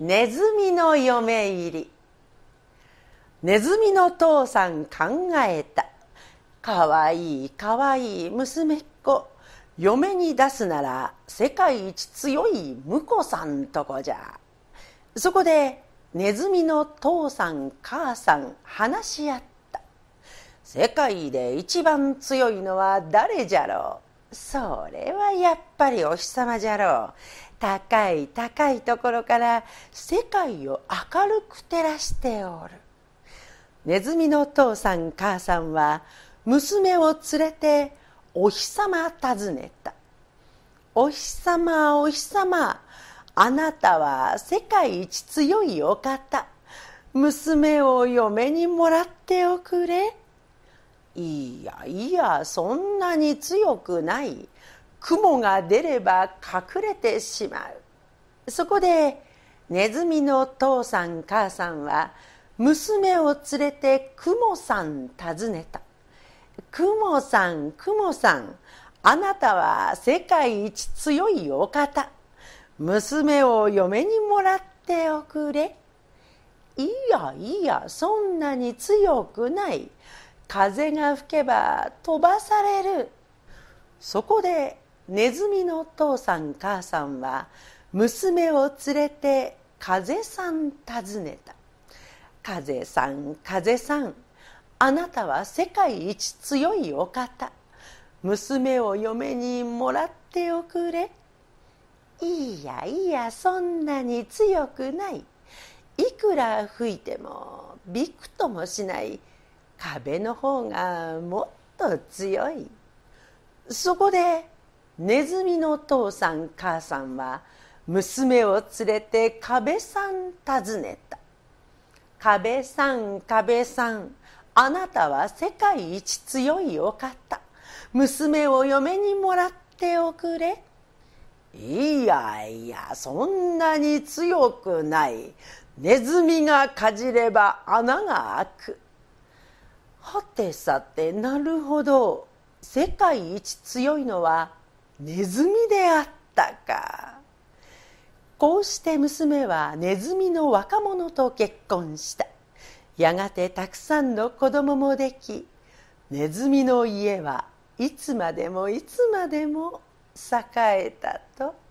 ネズミの嫁入りネズミの父さん考えたかわいいかわいい娘っ子嫁に出すなら世界一強い婿さんとこじゃそこでネズミの父さん母さん話し合った世界で一番強いのは誰じゃろうそれはやっぱりお日様じゃろう高い高いところから世界を明るく照らしておるネズミの父さん母さんは娘を連れてお日様訪ねたお日様お日様あなたは世界一強いお方娘を嫁にもらっておくれいやいやそんなに強くない雲が出れば隠れてしまうそこでネズミの父さん母さんは娘を連れて雲さん訪ねた雲さん雲さんあなたは世界一強いお方娘を嫁にもらっておくれいやいやそんなに強くない風が吹けば飛ばされるそこでネズミの父さん母さんは娘を連れて風さん訪ねた「風さん風さんあなたは世界一強いお方娘を嫁にもらっておくれ」「いやいやそんなに強くない」いくら吹いてもびくともしない壁の方がもっと強いそこでネズミの父さん母さんは娘を連れて壁さん訪ねた壁さん壁さんあなたは世界一強いお方娘を嫁にもらっておくれいやいやそんなに強くないネズミがかじれば穴が開くてさてなるほど世界一強いのはネズミであったかこうして娘はネズミの若者と結婚したやがてたくさんの子供もできネズミの家はいつまでもいつまでも栄えたと。